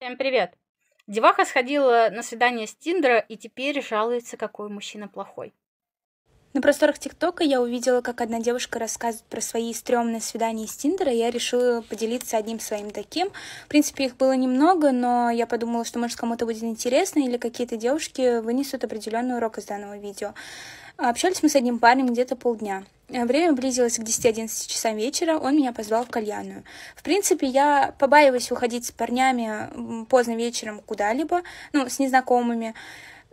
Всем привет! Деваха сходила на свидание с Тиндера и теперь жалуется, какой мужчина плохой. На просторах ТикТока я увидела, как одна девушка рассказывает про свои стрёмные свидания с Тиндера, и я решила поделиться одним своим таким. В принципе, их было немного, но я подумала, что, может, кому-то будет интересно, или какие-то девушки вынесут определенный урок из данного видео. А общались мы с одним парнем где-то полдня. Э, время близилось к 10-11 часам вечера, он меня позвал в кальянную. В принципе, я побаиваюсь уходить с парнями поздно вечером куда-либо, ну, с незнакомыми,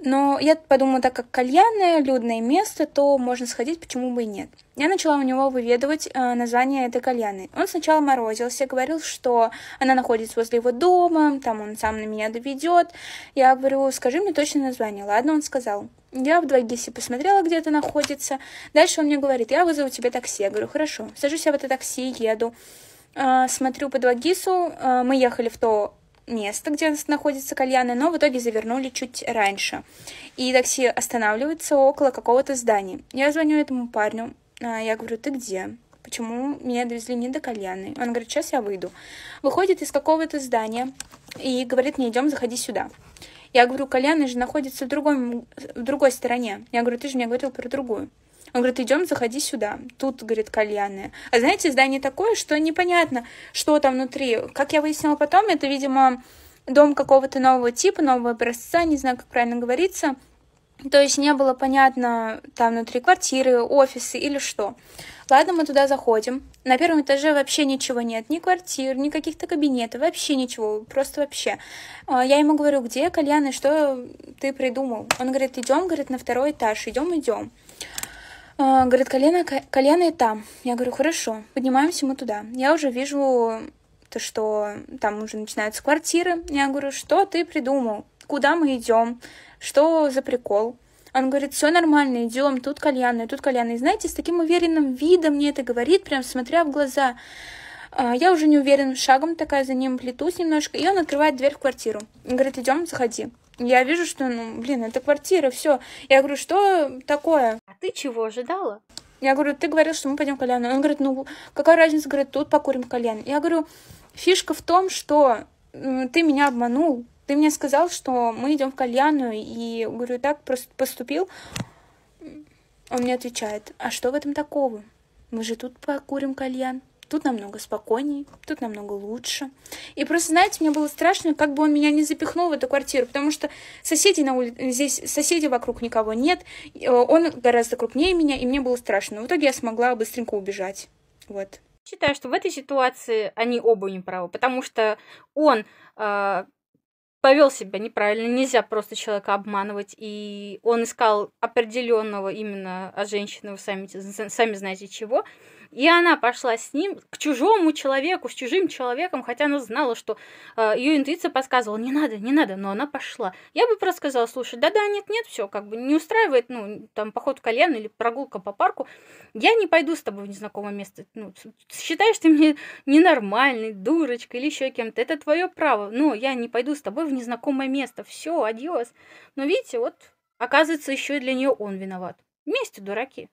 но я подумала, так как кальянное, людное место, то можно сходить, почему бы и нет. Я начала у него выведывать э, название этой кальяны. Он сначала морозился, говорил, что она находится возле его дома, там он сам на меня доведет. Я говорю, скажи мне точное название. Ладно, он сказал. Я в 2 посмотрела, где это находится. Дальше он мне говорит, я вызову тебе такси. Я говорю, хорошо. Сажусь я в это такси, еду. Э, смотрю по 2 э, мы ехали в то место, где находится кальяны, но в итоге завернули чуть раньше. И такси останавливается около какого-то здания. Я звоню этому парню, а, я говорю, ты где? Почему меня довезли не до кальяны? Он говорит, сейчас я выйду. Выходит из какого-то здания и говорит мне, идем, заходи сюда. Я говорю, кальяны же находится в, другом, в другой стороне. Я говорю, ты же мне говорил про другую. Он говорит, идем, заходи сюда. Тут, говорит, кальяны. А знаете, здание такое, что непонятно, что там внутри. Как я выяснила потом, это, видимо, дом какого-то нового типа, нового образца, не знаю, как правильно говорится. То есть не было понятно, там внутри квартиры, офисы или что. Ладно, мы туда заходим. На первом этаже вообще ничего нет, ни квартир, ни каких-то кабинетов, вообще ничего, просто вообще. А, я ему говорю, где кальяны, что ты придумал? Он говорит, идем, говорит, на второй этаж, идем, идем. А, говорит, колено, колено и там. Я говорю, хорошо, поднимаемся мы туда. Я уже вижу то, что там уже начинаются квартиры. Я говорю, что ты придумал? Куда мы идем? Что за прикол? Он говорит, все нормально, идем, тут кальянная, тут кальянная. знаете, с таким уверенным видом мне это говорит, прям смотря в глаза. А, я уже не уверен, шагом такая за ним плетусь немножко, и он открывает дверь в квартиру. Говорит, идем, заходи. Я вижу, что, ну, блин, это квартира, все. Я говорю, что такое? ты чего ожидала? Я говорю, ты говорил, что мы пойдем кальян, Он говорит, ну какая разница, говорит, тут покурим кальян. Я говорю, фишка в том, что ты меня обманул. Ты мне сказал, что мы идем в кальяну, и говорю, так просто поступил. Он мне отвечает, а что в этом такого? Мы же тут покурим кальян тут намного спокойней, тут намного лучше. И просто, знаете, мне было страшно, как бы он меня не запихнул в эту квартиру, потому что соседей на улице, здесь соседей вокруг никого нет, э, он гораздо крупнее меня, и мне было страшно. В итоге я смогла быстренько убежать, вот. Считаю, что в этой ситуации они оба не правы, потому что он э, повел себя неправильно, нельзя просто человека обманывать, и он искал определенного именно от а, женщины, вы сами, сами знаете чего, и она пошла с ним к чужому человеку, с чужим человеком, хотя она знала, что э, ее интуиция подсказывала, не надо, не надо, но она пошла. Я бы просто сказала, слушай, да-да, нет-нет, все, как бы не устраивает, ну, там, поход в колен или прогулка по парку, я не пойду с тобой в незнакомое место. Ну, считаешь ты мне ненормальной, дурочкой или еще кем-то, это твое право, но я не пойду с тобой в незнакомое место, все, адьос. Но видите, вот, оказывается, еще и для нее он виноват. Вместе дураки.